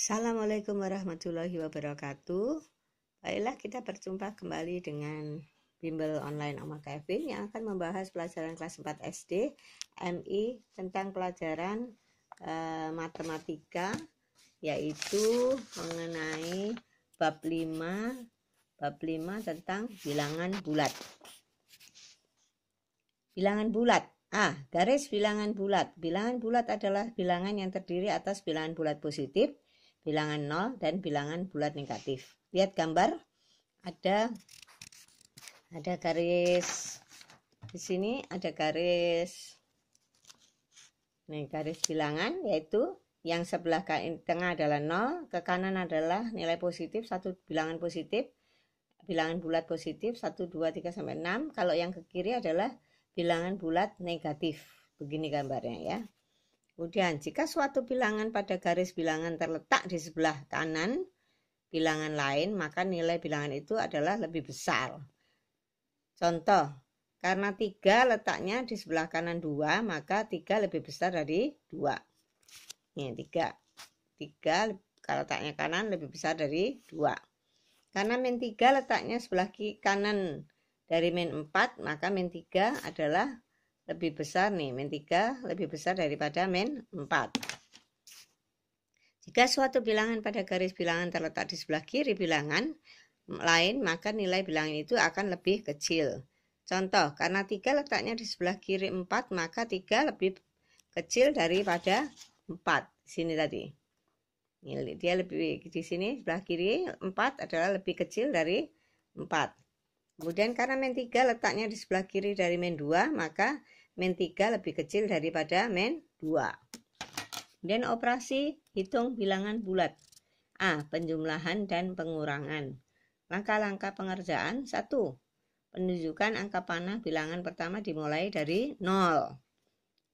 Assalamualaikum warahmatullahi wabarakatuh. Baiklah kita berjumpa kembali dengan bimbel online Oma Kevin yang akan membahas pelajaran kelas 4 SD MI tentang pelajaran uh, matematika yaitu mengenai bab 5 bab 5 tentang bilangan bulat. Bilangan bulat A. Ah, garis bilangan bulat. Bilangan bulat adalah bilangan yang terdiri atas bilangan bulat positif, bilangan nol dan bilangan bulat negatif. Lihat gambar. Ada ada garis di sini ada garis nih garis bilangan yaitu yang sebelah tengah adalah nol ke kanan adalah nilai positif, satu bilangan positif, bilangan bulat positif 1 2 3 sampai 6. Kalau yang ke kiri adalah bilangan bulat negatif. Begini gambarnya ya. Kemudian, jika suatu bilangan pada garis bilangan terletak di sebelah kanan bilangan lain, maka nilai bilangan itu adalah lebih besar. Contoh, karena 3 letaknya di sebelah kanan 2, maka 3 lebih besar dari 2. Ini 3. 3 kalau letaknya kanan lebih besar dari 2. Karena min 3 letaknya sebelah kanan dari min 4, maka min 3 adalah lebih besar nih min 3 lebih besar daripada min 4 jika suatu bilangan pada garis bilangan terletak di sebelah kiri bilangan lain maka nilai bilangan itu akan lebih kecil contoh karena 3 letaknya di sebelah kiri 4 maka 3 lebih kecil daripada 4 sini tadi dia lebih di sini sebelah kiri 4 adalah lebih kecil dari 4 Kemudian karena min 3 letaknya di sebelah kiri dari min 2, maka men 3 lebih kecil daripada men 2. dan operasi hitung bilangan bulat. A. Penjumlahan dan pengurangan. Langkah-langkah pengerjaan 1. Penunjukan angka panah bilangan pertama dimulai dari 0.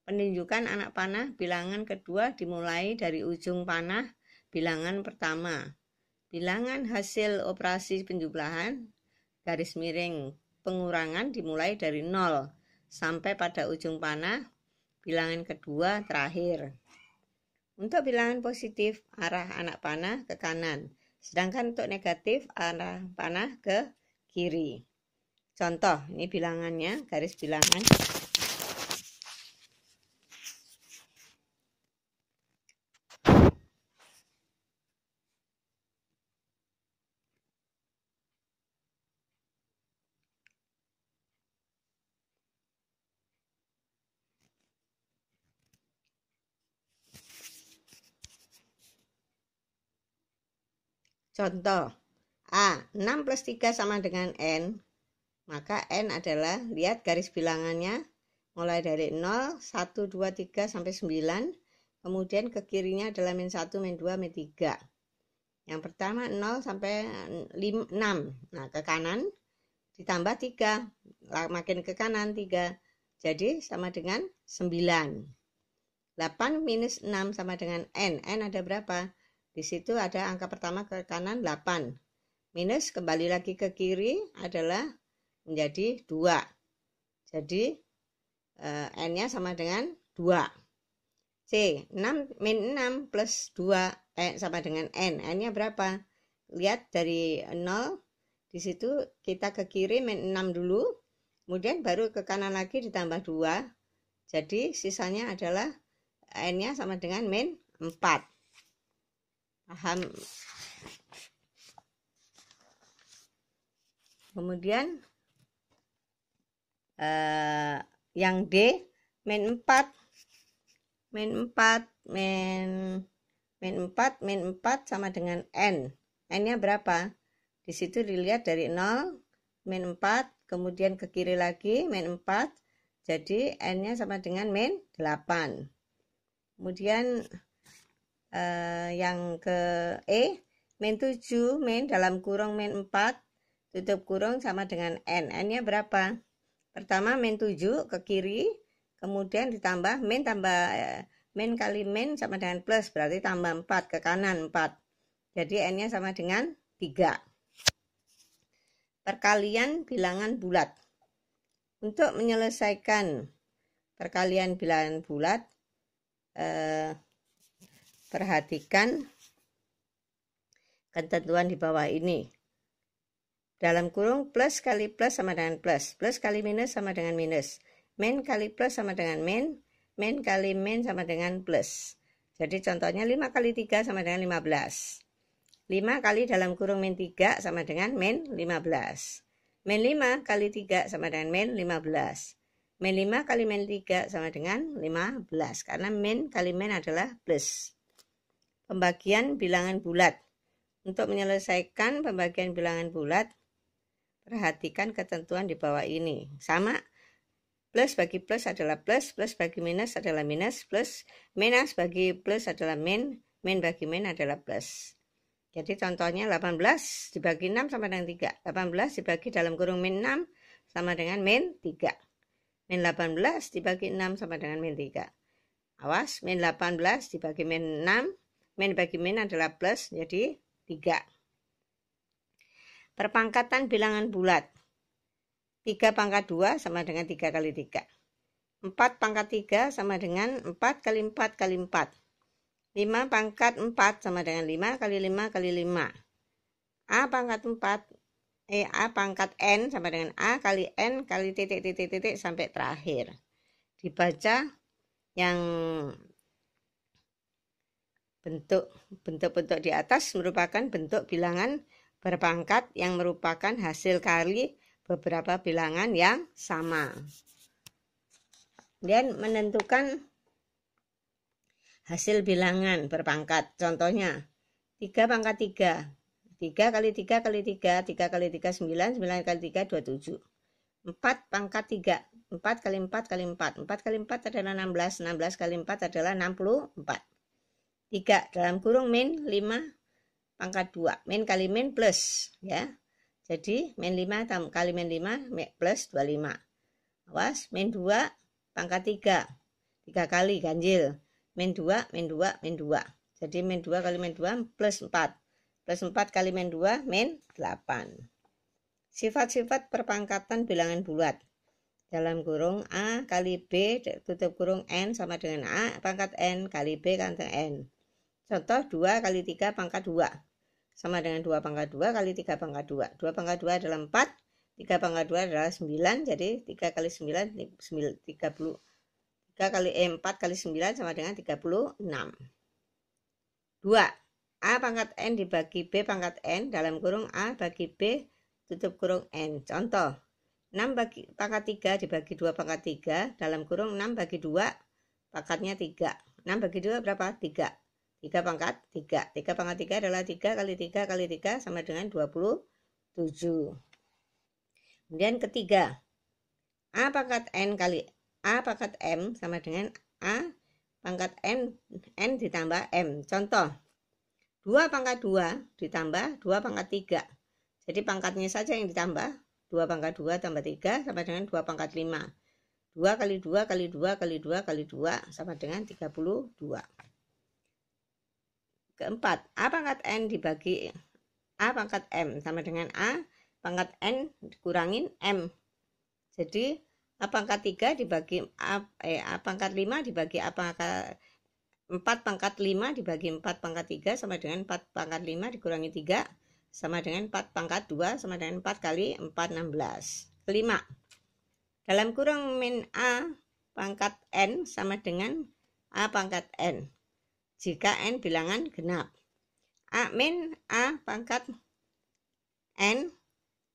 Penunjukan anak panah bilangan kedua dimulai dari ujung panah bilangan pertama. Bilangan hasil operasi penjumlahan garis miring pengurangan dimulai dari 0 sampai pada ujung panah bilangan kedua terakhir. Untuk bilangan positif, arah anak panah ke kanan, sedangkan untuk negatif, arah panah ke kiri. Contoh, ini bilangannya, garis bilangan Contoh, A. 6 plus 3 sama dengan N. Maka N adalah, lihat garis bilangannya, mulai dari 0, 1, 2, 3, sampai 9. Kemudian ke kirinya adalah min 1, min 2, min 3. Yang pertama 0 sampai 5, eh, 6. Nah, ke kanan ditambah 3. Makin ke kanan 3. Jadi sama dengan 9. 8 minus 6 sama dengan N. N ada berapa? Di situ ada angka pertama ke kanan 8. Minus kembali lagi ke kiri adalah menjadi 2. Jadi eh, N-nya sama dengan 2. C, 6, min 6 plus 2 eh, sama dengan N. N-nya berapa? Lihat dari 0, di situ kita ke kiri min 6 dulu, kemudian baru ke kanan lagi ditambah 2. Jadi sisanya adalah N-nya sama dengan min 4 paham kemudian uh, yang D main 4 main 4 main main 4 main 4 sama dengan N N nya berapa di situ dilihat dari 0 main 4 kemudian ke kiri lagi main 4 jadi N nya sama dengan main 8 kemudian uh, yang ke E min 7 min dalam kurung min 4 tutup kurung sama dengan N N nya berapa pertama min 7 ke kiri kemudian ditambah min tambah eh, main min kali min sama dengan plus berarti tambah 4 ke kanan 4 jadi n nya sama dengan 3 perkalian bilangan bulat untuk menyelesaikan perkalian bilangan bulat eh, Perhatikan ketentuan di bawah ini. Dalam kurung plus kali plus sama dengan plus, plus kali minus sama dengan minus, min kali plus sama dengan min, min kali min sama dengan plus. Jadi contohnya 5 kali 3 sama dengan 15. 5 kali dalam kurung min 3 sama dengan min 15. Min 5 kali 3 sama dengan min 15. Min 5 kali min 3 sama dengan 15. Karena min kali min adalah plus pembagian bilangan bulat. Untuk menyelesaikan pembagian bilangan bulat, perhatikan ketentuan di bawah ini. Sama, plus bagi plus adalah plus, plus bagi minus adalah minus, plus minus bagi plus adalah min, min bagi min adalah plus. Jadi contohnya 18 dibagi 6 sama dengan 3. 18 dibagi dalam kurung min 6 sama dengan min 3. Min 18 dibagi 6 sama dengan min 3. Awas, min 18 dibagi min 6 Min bagi min adalah plus, jadi 3. Perpangkatan bilangan bulat. 3 pangkat 2 sama dengan 3 kali 3. 4 pangkat 3 sama dengan 4 kali 4 kali 4. 5 pangkat 4 sama dengan 5 kali 5 kali 5. A pangkat 4, eh, A pangkat N sama dengan A kali N kali titik titik titik sampai terakhir. Dibaca yang bentuk bentuk-bentuk di atas merupakan bentuk bilangan berpangkat yang merupakan hasil kali beberapa bilangan yang sama. Dan menentukan hasil bilangan berpangkat. Contohnya 3 pangkat 3. 3 kali 3 kali 3, 3 kali 3 9, 9 kali 3 27. 4 pangkat 3. 4 kali 4 kali 4. 4 kali 4 adalah 16, 16 kali 4 adalah 64. 3 dalam kurung min 5 pangkat 2 min kali min plus ya jadi min 5 tam, kali min 5 plus 25 awas min 2 pangkat 3 3 kali ganjil min 2 min 2 min 2 jadi min 2 kali min 2 plus 4 plus 4 kali min 2 min 8 sifat-sifat perpangkatan bilangan bulat dalam kurung A kali B tutup kurung N sama dengan A pangkat N kali B kanteng N Contoh 2 kali 3 pangkat 2. Sama dengan 2 pangkat 2 kali 3 pangkat 2. 2 pangkat 2 adalah 4, 3 pangkat 2 adalah 9, jadi 3 kali 9, 9 30. 3 kali eh, 4 kali 9 sama dengan 36. 2. A pangkat N dibagi B pangkat N dalam kurung A bagi B tutup kurung N. Contoh, 6 bagi, pangkat 3 dibagi 2 pangkat 3 dalam kurung 6 bagi 2 pangkatnya 3. 6 bagi 2 berapa? 3. 3 pangkat 3. 3 pangkat 3 adalah 3 kali 3 kali 3 sama dengan 27. Kemudian ketiga, A pangkat N kali A pangkat M sama dengan A pangkat N, N ditambah M. Contoh, 2 pangkat 2 ditambah 2 pangkat 3. Jadi pangkatnya saja yang ditambah, 2 pangkat 2 tambah 3 sama dengan 2 pangkat 5. 2 kali 2 kali 2 kali 2 kali 2 sama dengan 32. Keempat, A pangkat N dibagi A pangkat M sama dengan A pangkat N dikurangin M. Jadi A pangkat 3 dibagi A, eh, A pangkat 5 dibagi A pangkat 4 pangkat 5 dibagi 4 pangkat 3 sama dengan 4 pangkat 5 dikurangi 3 sama dengan 4 pangkat 2 sama dengan 4 kali 4 16. Kelima. Dalam kurung min A pangkat N sama dengan A pangkat N jika n bilangan genap. A min A pangkat n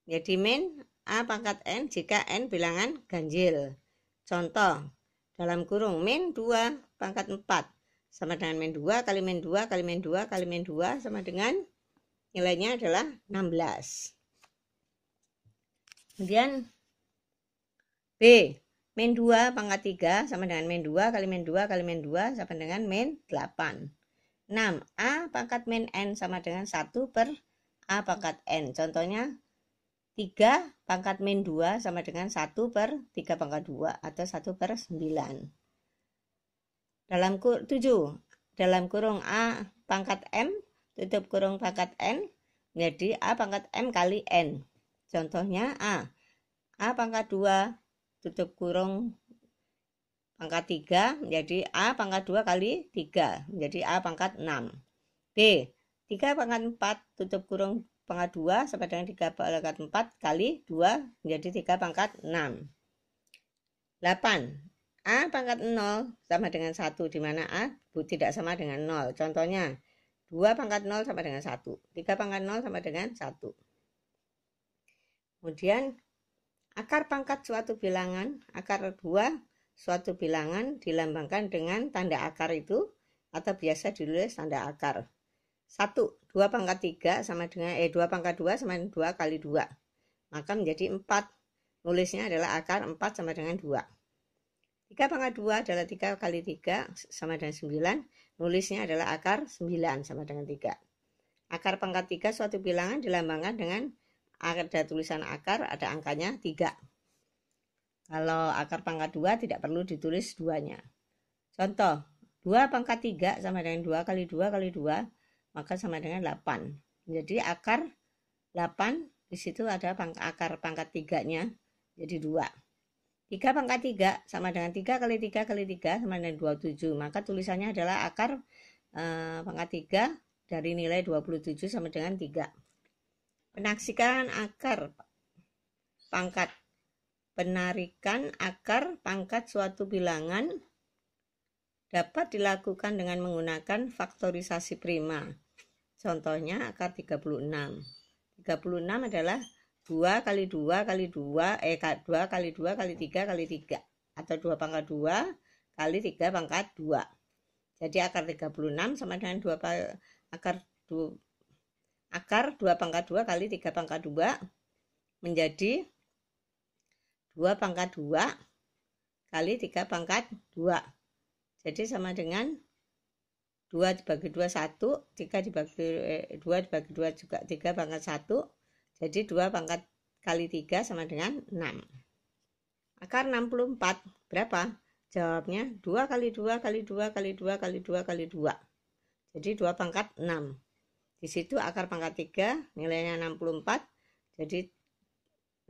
jadi min A pangkat n jika n bilangan ganjil. Contoh, dalam kurung min 2 pangkat 4 sama dengan min 2 kali min 2 kali min 2 kali min 2 sama dengan nilainya adalah 16. Kemudian B Min 2 pangkat 3 sama dengan min 2 kali min 2 kali min 2 sama dengan min 8. 6A pangkat min N sama dengan 1 per A pangkat N. Contohnya 3 pangkat min 2 sama dengan 1 per 3 pangkat 2 atau 1 per 9. Dalam 7, dalam kurung A pangkat M, tutup kurung pangkat N, jadi A pangkat M kali N. Contohnya A. A pangkat 2 tutup kurung pangkat 3 menjadi A pangkat 2 kali 3 menjadi A pangkat 6. B. 3 pangkat 4 tutup kurung pangkat 2 sama dengan 3 pangkat 4 kali 2 menjadi 3 pangkat 6. 8. A pangkat 0 sama dengan 1 di mana A tidak sama dengan 0. Contohnya 2 pangkat 0 sama dengan 1. 3 pangkat 0 sama dengan 1. Kemudian Akar pangkat suatu bilangan, akar 2 suatu bilangan dilambangkan dengan tanda akar itu atau biasa ditulis tanda akar. 1. 2 pangkat 3 sama dengan eh 2 pangkat 2 sama dengan 2 kali 2. Maka menjadi 4. Nulisnya adalah akar 4 sama dengan 2. 3 pangkat 2 adalah 3 kali 3 sama dengan 9. Nulisnya adalah akar 9 sama dengan 3. Akar pangkat 3 suatu bilangan dilambangkan dengan ada tulisan akar ada angkanya 3 kalau akar pangkat 2 tidak perlu ditulis duanya contoh 2 pangkat 3 sama dengan 2 kali 2 kali 2 maka sama dengan 8 jadi akar 8 di situ ada pang akar pangkat 3 nya jadi 2 3 pangkat 3 sama dengan 3 kali 3 kali 3 sama dengan 27. Maka tulisannya adalah akar eh, pangkat 3 dari nilai 27 sama dengan 3 penaksikan akar pangkat penarikan akar pangkat suatu bilangan dapat dilakukan dengan menggunakan faktorisasi prima. Contohnya akar 36. 36 adalah 2 kali 2 kali 2 eh 2 kali 2 kali 3 kali 3 atau 2 pangkat 2 kali 3 pangkat 2. Jadi akar 36 sama dengan 2 akar 2 akar 2 pangkat 2 kali 3 pangkat 2 menjadi 2 pangkat 2 kali 3 pangkat 2 jadi sama dengan 2 dibagi 2 1 3 dibagi 2 eh, dibagi 2 juga 3 pangkat 1 jadi 2 pangkat kali 3 sama dengan 6 akar 64 berapa? jawabnya 2 kali 2 kali 2 kali 2 kali 2 kali 2 jadi 2 pangkat 6 di situ akar pangkat 3 nilainya 64. Jadi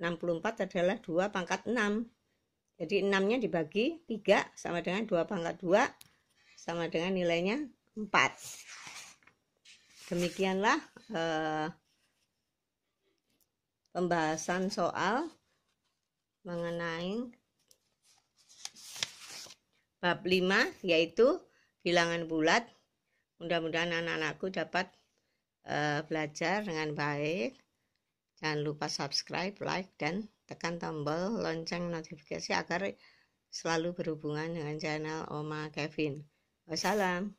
64 adalah 2 pangkat 6. Jadi 6-nya dibagi 3 sama dengan 2 pangkat 2 sama dengan nilainya 4. Demikianlah eh, pembahasan soal mengenai bab 5 yaitu bilangan bulat. Mudah-mudahan anak-anakku dapat Eh, belajar dengan baik. Jangan lupa subscribe, like, dan tekan tombol lonceng notifikasi agar selalu berhubungan dengan channel Oma Kevin. Wassalam.